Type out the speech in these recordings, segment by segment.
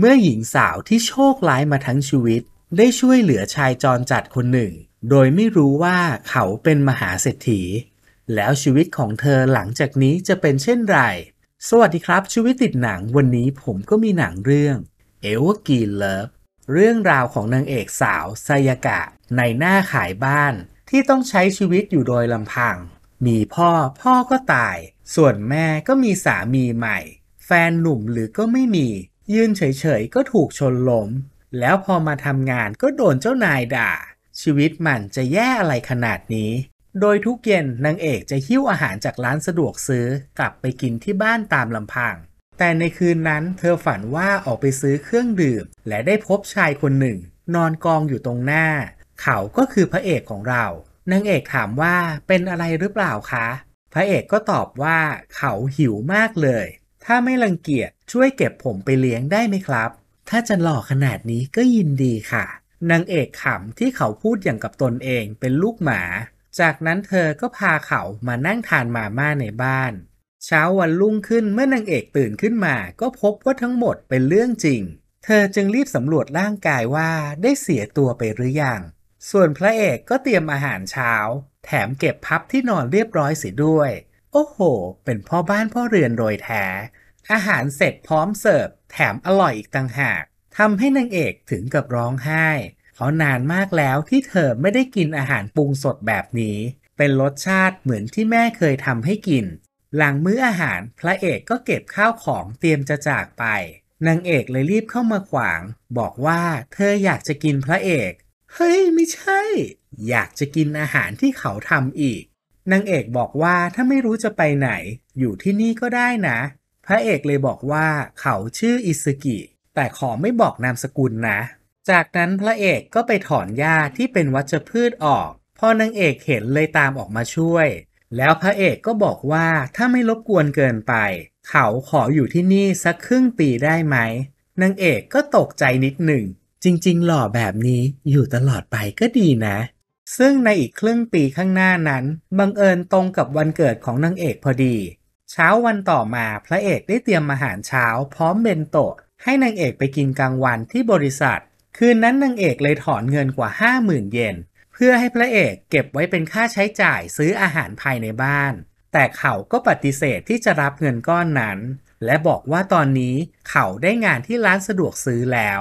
เมื่อหญิงสาวที่โชคร้ายมาทั้งชีวิต ได้ช่วยเหลือชายจรจัดคนหนึ่ง โดยไม่รู้ว่าเขาเป็นมหาเศรษฐี แล้วชีวิตของเธอหลังจากนี้จะเป็นเช่นไรสวัสดีครับชีวิตติดหนังวันนี้ผมก็มีหนังเรื่องเอเว์กีเลิฟเรื่องราวของนางเอกสาวไซยากะ ในหน้าขายบ้านที่ต้องใช้ชีวิตอยู่โดยลำพัง มีพ่อพ่อก็ตาย ส่วนแม่ก็มีสามีใหม่ แฟนหนุ่มหรือก็ไม่มียืนเฉยๆ ก็ถูกชนล้ม แล้วพอมาทำงานก็โดนเจ้านายด่า ชีวิตมันจะแย่อะไรขนาดนี้ โดยทุกเย็นนางเอกจะหิ้วอาหารจากร้านสะดวกซื้อกลับไปกินที่บ้านตามลำพัง แต่ในคืนนั้นเธอฝันว่าออกไปซื้อเครื่องดื่ม และได้พบชายคนหนึ่ง นอนกองอยู่ตรงหน้า เขาก็คือพระเอกของเรา นางเอกถามว่าเป็นอะไรหรือเปล่าคะ พระเอกก็ตอบว่า เขาหิวมากเลยถ้าไม่รังเกียจ ช่วยเก็บผมไปเลี้ยงได้ไหมครับ ถ้าจะหล่อขนาดนี้ก็ยินดีค่ะนางเอกขำ ที่เขาพูดอย่างกับตนเองเป็นลูกหมา จากนั้นเธอก็พาเขามานั่งทานมาม่าในบ้าน เช้าวันรุ่งขึ้นเมื่อนางเอกตื่นขึ้นมาก็พบว่าทั้งหมดเป็นเรื่องจริง เธอจึงรีบสำรวจร่างกายว่าได้เสียตัวไปหรืออยังส่วนพระเอกก็เตรียมอาหารเช้า แถมเก็บพับที่นอนเรียบร้อยเสียด้วยโอ้โห เป็นพ่อบ้านพ่อเรือนโดยแท้ อาหารเสร็จพร้อมเสิร์ฟแถมอร่อยอีกต่างหาก ทำให้นางเอกถึงกับร้องไห้เพราะนานมากแล้วที่เธอไม่ได้กินอาหารปรุงสดแบบนี้ เป็นรสชาติเหมือนที่แม่เคยทำให้กิน หลังมื้ออาหารพระเอกก็เก็บข้าวของเตรียมจะจากไป นางเอกเลยรีบเข้ามาขวาง บอกว่าเธออยากจะกินพระเอก เฮ้ย ไม่ใช่ อยากจะกินอาหารที่เขาทำอีกนางเอกบอกว่าถ้าไม่รู้จะไปไหน อยู่ที่นี่ก็ได้นะ พระเอกเลยบอกว่าเขาชื่ออิซึกิ แต่ขอไม่บอกนามสกุลนะ จากนั้นพระเอกก็ไปถอนหญ้าที่เป็นวัชพืชออกพอนางเอกเห็นเลยตามออกมาช่วย แล้วพระเอกก็บอกว่าถ้าไม่รบกวนเกินไป เขาขออยู่ที่นี่สักครึ่งปีได้ไหมนางเอกก็ตกใจนิดหนึ่ง จริงๆหล่อแบบนี้อยู่ตลอดไปก็ดีนะซึ่งในอีกครึ่งปีข้างหน้านั้นบังเอิญตรงกับวันเกิดของนางเอกพอดี เช้าวันต่อมาพระเอกได้เตรียมอาหารเช้าพร้อมเบนโตะให้นางเอกไปกินกลางวันที่บริษัท คืนนั้นนางเอกเลยถอนเงินกว่า50,000เยนเพื่อให้พระเอกเก็บไว้เป็นค่าใช้จ่ายซื้ออาหารภายในบ้าน แต่เขาก็ปฏิเสธที่จะรับเงินก้อนนั้น และบอกว่าตอนนี้เขาได้งานที่ร้านสะดวกซื้อแล้ว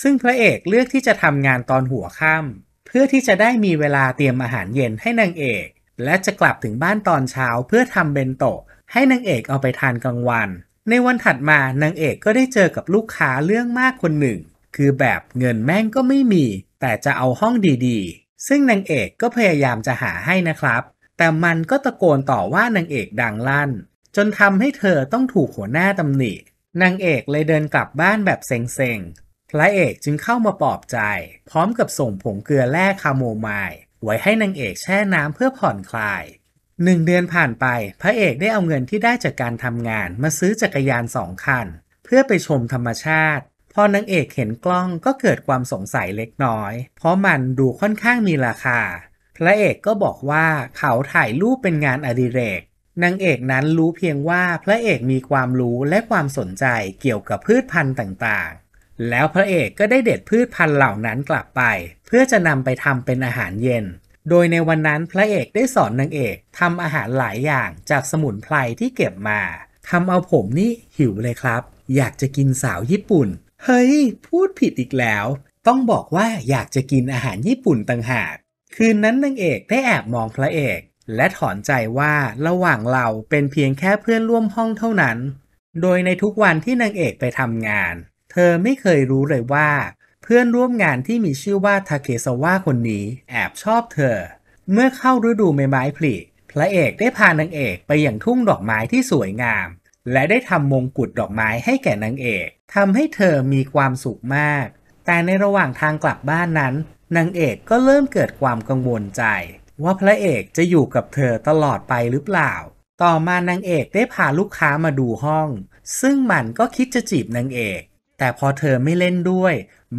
ซึ่งพระเอกเลือกที่จะทำงานตอนหัวค่ำเพื่อที่จะได้มีเวลาเตรียมอาหารเย็นให้นางเอก และจะกลับถึงบ้านตอนเช้าเพื่อทำเบนโตะ ให้นางเอกเอาไปทานกลางวัน ในวันถัดมานางเอกก็ได้เจอกับลูกค้าเรื่องมากคนหนึ่ง คือแบบเงินแม่งก็ไม่มีแต่จะเอาห้องดีๆ ซึ่งนางเอกก็พยายามจะหาให้นะครับ แต่มันก็ตะโกนต่อว่านางเอกดังลั่น จนทำให้เธอต้องถูกหัวหน้าตำหนินางเอกเลยเดินกลับบ้านแบบเซ็งๆพระเอกจึงเข้ามาปลอบใจ พร้อมกับส่งผงเกลือแร่คาโมไมล์ไว้ให้นางเอกแช่น้ำเพื่อผ่อนคลายหนึ่งเดือนผ่านไป พระเอกได้เอาเงินที่ได้จากการทำงานมาซื้อจักรยานสองคัน เพื่อไปชมธรรมชาติ พอนางเอกเห็นกล้องก็เกิดความสงสัยเล็กน้อย เพราะมันดูค่อนข้างมีราคา พระเอกก็บอกว่าเขาถ่ายรูปเป็นงานอดิเรกนางเอกนั้นรู้เพียงว่าพระเอกมีความรู้และความสนใจเกี่ยวกับพืชพันธุ์ต่างแล้วพระเอกก็ได้เด็ดพืชพันธุ์เหล่านั้นกลับไป เพื่อจะนำไปทำเป็นอาหารเย็น โดยในวันนั้นพระเอกได้สอนนางเอกทำอาหารหลายอย่างจากสมุนไพรที่เก็บมา ทำเอาผมนี่หิวเลยครับ อยากจะกินสาวญี่ปุ่น เฮ้ย พูดผิดอีกแล้ว ต้องบอกว่าอยากจะกินอาหารญี่ปุ่นต่างหาก คืนนั้นนางเอกได้แอบมองพระเอก และถอนใจว่าระหว่างเราเป็นเพียงแค่เพื่อนร่วมห้องเท่านั้น โดยในทุกวันที่นางเอกไปทำงานธอไม่เคยรู้เลยว่าเพื่อนร่วมงานที่มีชื่อว่าทาเคซาวะคนนี้ แอบชอบเธอ เมื่อเข้าฤดูใบไม้ผลิพระเอกได้พานางเอกไปอย่างทุ่งดอกไม้ที่สวยงาม และได้ทำมงกุฎดอกไม้ให้แก่นางเอกทำให้เธอมีความสุขมาก แต่ในระหว่างทางกลับบ้านนั้นนางเอกก็เริ่มเกิดความกังวลใจ ว่าพระเอกจะอยู่กับเธอตลอดไปหรือเปล่า ต่อมานางเอกได้พาลูกค้ามาดูห้อง ซึ่งมันก็คิดจะจีบนางเอกแต่พอเธอไม่เล่นด้วย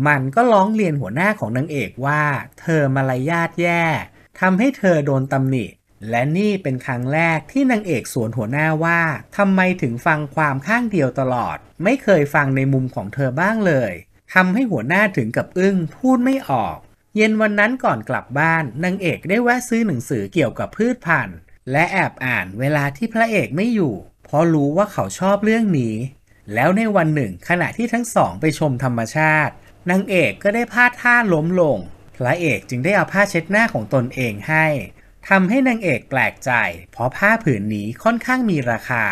มันก็ร้องเรียนหัวหน้าของนางเอกว่า เธอมารยาทแย่ทำให้เธอโดนตำหนิ และนี่เป็นครั้งแรกที่นางเอกสวนหัวหน้าว่าทำไมถึงฟังความข้างเดียวตลอด ไม่เคยฟังในมุมของเธอบ้างเลย ทำให้หัวหน้าถึงกับอึ้งพูดไม่ออก เย็นวันนั้นก่อนกลับบ้านนางเอกได้แวะซื้อหนังสือเกี่ยวกับพืชพันธุ์และแอบอ่านเวลาที่พระเอกไม่อยู่ เพราะรู้ว่าเขาชอบเรื่องนี้แล้วในวันหนึ่งขณะที่ทั้งสองไปชมธรรมชาติ นางเอกก็ได้พลาดท่าล้มลงพระเอกจึงได้เอาผ้าเช็ดหน้าของตนเองให้ทำให้นางเอกแปลกใจ เพราะผ้าผืนนี้ค่อนข้างมีราคา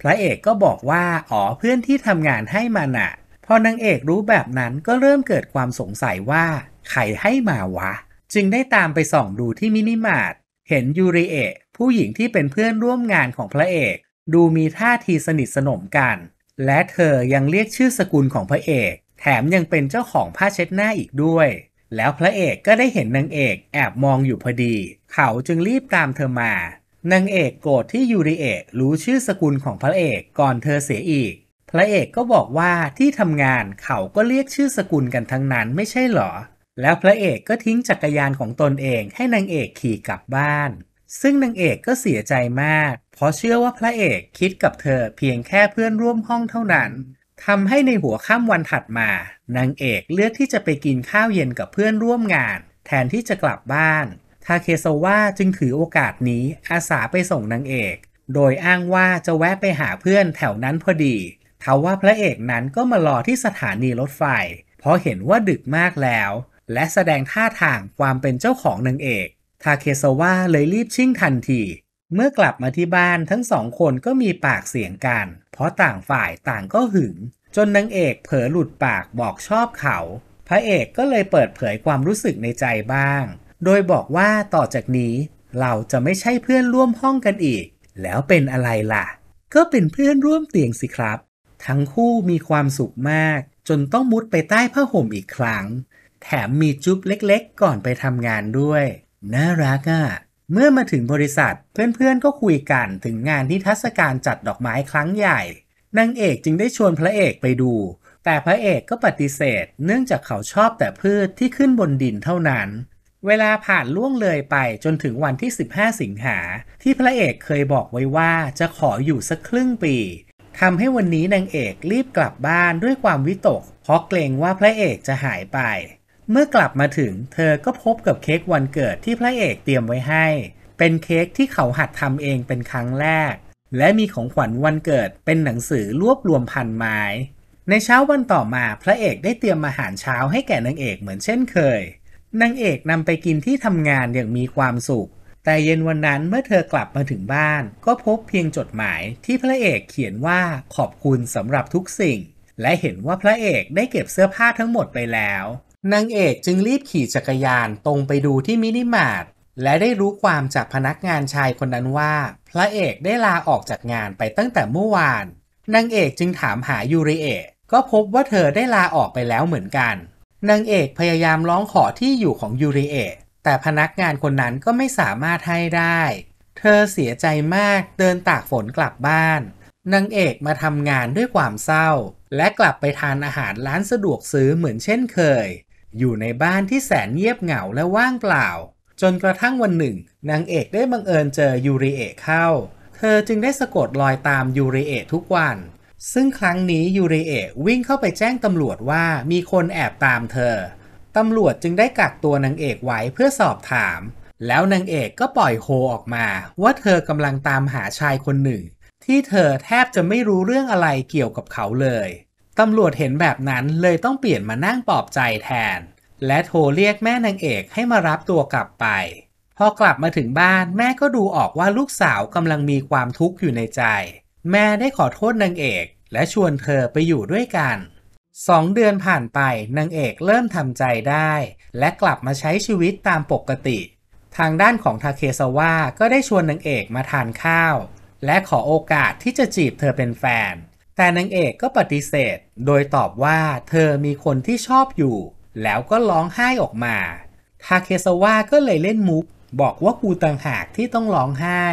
พระเอกก็บอกว่าอ๋อเพื่อนที่ทำงานให้มาน่ะพอนางเอกรู้แบบนั้นก็เริ่มเกิดความสงสัยว่าใครให้มาวะ จึงได้ตามไปส่องดูที่มินิมาร์ทเห็นยูริเอะผู้หญิงที่เป็นเพื่อนร่วมงานของพระเอก ดูมีท่าทีสนิทสนมกันและเธอยังเรียกชื่อสกุลของพระเอก แถมยังเป็นเจ้าของผ้าเช็ดหน้าอีกด้วย แล้วพระเอกก็ได้เห็นนางเอกแอบมองอยู่พอดี เขาจึงรีบตามเธอมานางเอกโกรธที่ยูริเอะรู้ชื่อสกุลของพระเอกก่อนเธอเสียอีก พระเอกก็บอกว่าที่ทำงานเขาก็เรียกชื่อสกุลกันทั้งนั้นไม่ใช่หรอ แล้วพระเอกก็ทิ้งจักรยานของตนเองให้นางเอกขี่กลับบ้านซึ่งนางเอกก็เสียใจมาก เพราะเชื่อว่าพระเอกคิดกับเธอเพียงแค่เพื่อนร่วมห้องเท่านั้น ทำให้ในหัวค่ำวันถัดมา นางเอกเลือกที่จะไปกินข้าวเย็นกับเพื่อนร่วมงาน แทนที่จะกลับบ้าน ทาเคโซวะจึงถือโอกาสนี้อาสาไปส่งนางเอก โดยอ้างว่าจะแวะไปหาเพื่อนแถวนั้นพอดี ทว่าพระเอกนั้นก็มารอที่สถานีรถไฟ เพราะเห็นว่าดึกมากแล้ว และแสดงท่าทางความเป็นเจ้าของนางเอกทาเคซาวะเลยรีบชิ่งทันที เมื่อกลับมาที่บ้านทั้งสองคนก็มีปากเสียงกัน เพราะต่างฝ่ายต่างก็หึง จนนางเอกเผลอหลุดปากบอกชอบเขา พระเอกก็เลยเปิดเผยความรู้สึกในใจบ้าง โดยบอกว่าต่อจากนี้ เราจะไม่ใช่เพื่อนร่วมห้องกันอีก แล้วเป็นอะไรล่ะ ก็เป็นเพื่อนร่วมเตียงสิครับ ทั้งคู่มีความสุขมาก จนต้องมุดไปใต้ผ้าห่มอีกครั้ง แถมมีจุ๊บเล็กๆ ก่อนไปทำงานด้วยน่ารักอะ่ะ เมื่อมาถึงบริษัทเพื่อนๆ ก็คุยกันถึงงานที่ทัศการจัดดอกไม้ครั้งใหญ่นางเอกจึงได้ชวนพระเอกไปดู แต่พระเอกก็ปฏิเสธ เนื่องจากเขาชอบแต่พืชที่ขึ้นบนดินเท่านั้น เวลาผ่านล่วงเลยไปจนถึงวันที่ 15 สิงหา ที่พระเอกเคยบอกไว้ว่าจะขออยู่สักครึ่งปีทำให้วันนี้นางเอกรีบกลับบ้านด้วยความวิตก เพราะเกรงว่าพระเอกจะหายไปเมื่อกลับมาถึง เธอก็พบกับเค้กวันเกิดที่พระเอกเตรียมไว้ให้ เป็นเค้กที่เขาหัดทำเองเป็นครั้งแรก และมีของขวัญวันเกิดเป็นหนังสือรวบรวมพันไม้ ในเช้าวันต่อมา พระเอกได้เตรียมอาหารเช้าให้แก่นางเอกเหมือนเช่นเคย นางเอกนำไปกินที่ทำงานอย่างมีความสุข แต่เย็นวันนั้นเมื่อเธอกลับมาถึงบ้าน ก็พบเพียงจดหมายที่พระเอกเขียนว่าขอบคุณสำหรับทุกสิ่ง และเห็นว่าพระเอกได้เก็บเสื้อผ้าทั้งหมดไปแล้วนางเอกจึงรีบขี่จักรยานตรงไปดูที่มินิมาร์ทและได้รู้ความจากพนักงานชายคนนั้นว่า พระเอกได้ลาออกจากงานไปตั้งแต่เมื่อวานนางเอกจึงถามหายูริเอะก็พบว่าเธอได้ลาออกไปแล้วเหมือนกันนางเอกพยายามร้องขอที่อยู่ของยูริเอะแต่พนักงานคนนั้นก็ไม่สามารถให้ได้ เธอเสียใจมากเดินตากฝนกลับบ้านนางเอกมาทำงานด้วยความเศร้า และกลับไปทานอาหารร้านสะดวกซื้อเหมือนเช่นเคยอยู่ในบ้านที่แสนเงียบเหงาและว่างเปล่า จนกระทั่งวันหนึ่งนางเอกได้บังเอิญเจอยูริเอะเข้า เธอจึงได้สะกดรอยตามยูริเอะทุกวัน ซึ่งครั้งนี้ยูริเอะวิ่งเข้าไปแจ้งตำรวจว่ามีคนแอบตามเธอ ตำรวจจึงได้กักตัวนางเอกไว้เพื่อสอบถาม แล้วนางเอกก็ปล่อยโฮออกมาว่าเธอกำลังตามหาชายคนหนึ่งที่เธอแทบจะไม่รู้เรื่องอะไรเกี่ยวกับเขาเลยตำรวจเห็นแบบนั้นเลยต้องเปลี่ยนมานั่งปลอบใจแทน และโทรเรียกแม่นางเอกให้มารับตัวกลับไป พอกลับมาถึงบ้านแม่ก็ดูออกว่าลูกสาวกำลังมีความทุกข์อยู่ในใจ แม่ได้ขอโทษนางเอกและชวนเธอไปอยู่ด้วยกันสองเดือนผ่านไปนางเอกเริ่มทำใจได้ และกลับมาใช้ชีวิตตามปกติ ทางด้านของทาเคซาวะก็ได้ชวนนางเอกมาทานข้าว และขอโอกาสที่จะจีบเธอเป็นแฟนแต่นางเอกก็ปฏิเสธ โดยตอบว่าเธอมีคนที่ชอบอยู่ แล้วก็ร้องไห้ออกมาทาเคซาวะก็เลยเล่นมุก บอกว่ากูต่างหากที่ต้องร้องไห้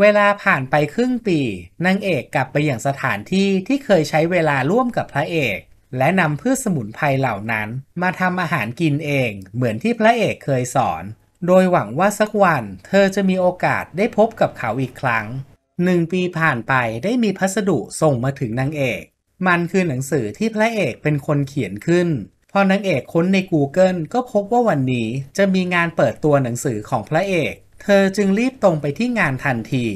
เวลาผ่านไปครึ่งปีนางเอกกลับไปอย่างสถานที่ที่เคยใช้เวลาร่วมกับพระเอก และนำพืชสมุนไพรเหล่านั้นมาทำอาหารกินเอง เหมือนที่พระเอกเคยสอน โดยหวังว่าสักวันเธอจะมีโอกาสได้พบกับเขาอีกครั้งหนึ่งปีผ่านไปได้มีพัสดุส่งมาถึงนางเอก มันคือหนังสือที่ พระเอกเป็นคนเขียนขึ้น พอนางเอกค้นใน Google ก็พบว่าวันนี้จะมีงานเปิดตัวหนังสือของพระเอก เธอจึงรีบตรงไปที่งานทันที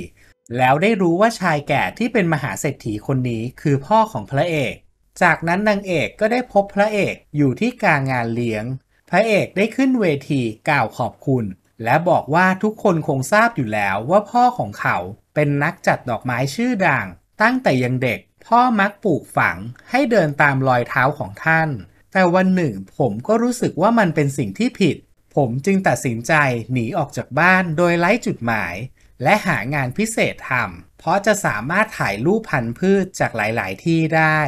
แล้วได้รู้ว่าชายแก่ที่เป็นมหาเศรษฐีคนนี้คือพ่อของพระเอก จากนั้นนางเอกก็ได้พบพระเอกอยู่ที่กลางงานเลี้ยง พระเอกได้ขึ้นเวทีกล่าวขอบคุณ และบอกว่าทุกคนคงทราบอยู่แล้วว่าพ่อของเขาเป็นนักจัดดอกไม้ชื่อดัง ตั้งแต่ยังเด็ก พ่อมักปลูกฝังให้เดินตามรอยเท้าของท่าน แต่วันหนึ่งผมก็รู้สึกว่ามันเป็นสิ่งที่ผิด ผมจึงตัดสินใจหนีออกจากบ้านโดยไล่จุดหมาย และหางานพิเศษทำ เพราะจะสามารถถ่ายรูปพันธุ์พืชจากหลายๆ ที่ได้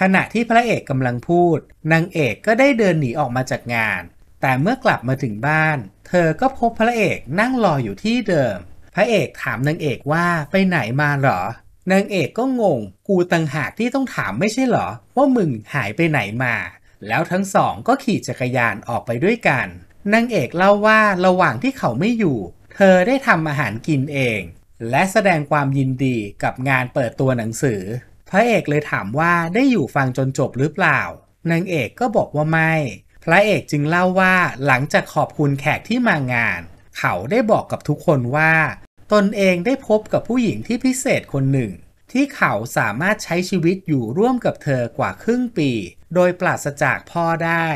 ขณะที่พระเอกกำลังพูด นางเอกก็ได้เดินหนีออกมาจากงาน แต่เมื่อกลับมาถึงบ้าน เธอก็พบพระเอกนั่งรออยู่ที่เดิมพระเอกถามนางเอกว่าไปไหนมาหรอ นางเอกก็งง กูตังหากที่ต้องถามไม่ใช่หรอ ว่ามึงหายไปไหนมา แล้วทั้งสองก็ขี่จักรยานออกไปด้วยกัน นางเอกเล่าว่าระหว่างที่เขาไม่อยู่ เธอได้ทำอาหารกินเอง และแสดงความยินดีกับงานเปิดตัวหนังสือ พระเอกเลยถามว่าได้อยู่ฟังจนจบหรือเปล่า นางเอกก็บอกว่าไม่ พระเอกจึงเล่าว่าหลังจากขอบคุณแขกที่มางานเขาได้บอกกับทุกคนว่า ตนเองได้พบกับผู้หญิงที่พิเศษคนหนึ่ง ที่เขาสามารถใช้ชีวิตอยู่ร่วมกับเธอกว่าครึ่งปี โดยปราศจากพ่อได้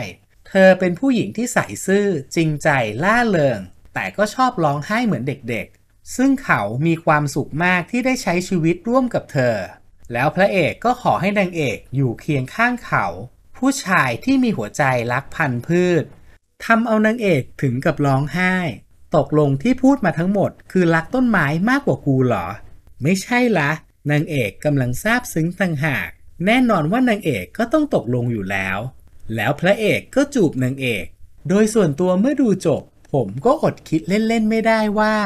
เธอเป็นผู้หญิงที่ใส่ซื่อจริงใจล่าเริงแต่ก็ชอบร้องไห้เหมือนเด็กๆ ซึ่งเขามีความสุขมากที่ได้ใช้ชีวิตร่วมกับเธอ แล้วพระเอกก็ขอให้นางเอกอยู่เคียงข้างเขา ผู้ชายที่มีหัวใจรักพันธุ์พืชทำเอานางเอกถึงกับร้องไห้ตกลงที่พูดมาทั้งหมดคือรักต้นไม้มากกว่ากูเหรอ ไม่ใช่ละนางเอกกำลังซาบซึ้งต่างหาก แน่นอนว่านางเอกก็ต้องตกลงอยู่แล้ว แล้วพระเอกก็จูบนางเอก โดยส่วนตัวเมื่อดูจบ ผมก็อดคิดเล่นๆไม่ได้ว่า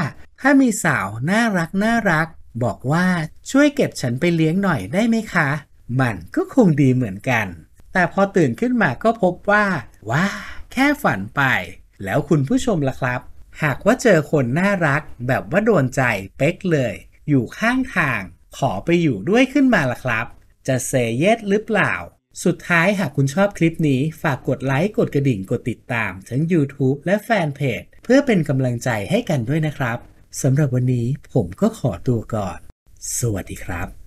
ถ้ามีสาวน่ารักน่ารัก บอกว่าช่วยเก็บฉันไปเลี้ยงหน่อยได้ไหมคะ มันก็คงดีเหมือนกัน แต่พอตื่นขึ้นมาก็พบว่า ว้า แค่ฝันไป แล้วคุณผู้ชมล่ะครับหากว่าเจอคนน่ารักแบบว่าโดนใจเป๊กเลย อยู่ข้างทาง ขอไปอยู่ด้วยขึ้นมาล่ะครับ จะเซเยสหรือเปล่า สุดท้ายหากคุณชอบคลิปนี้ฝากกดไลค์ กดกระดิ่งกดติดตามทั้ง YouTube และแฟนเพจเพื่อเป็นกำลังใจให้กันด้วยนะครับสำหรับวันนี้ผมก็ขอตัวก่อน สวัสดีครับ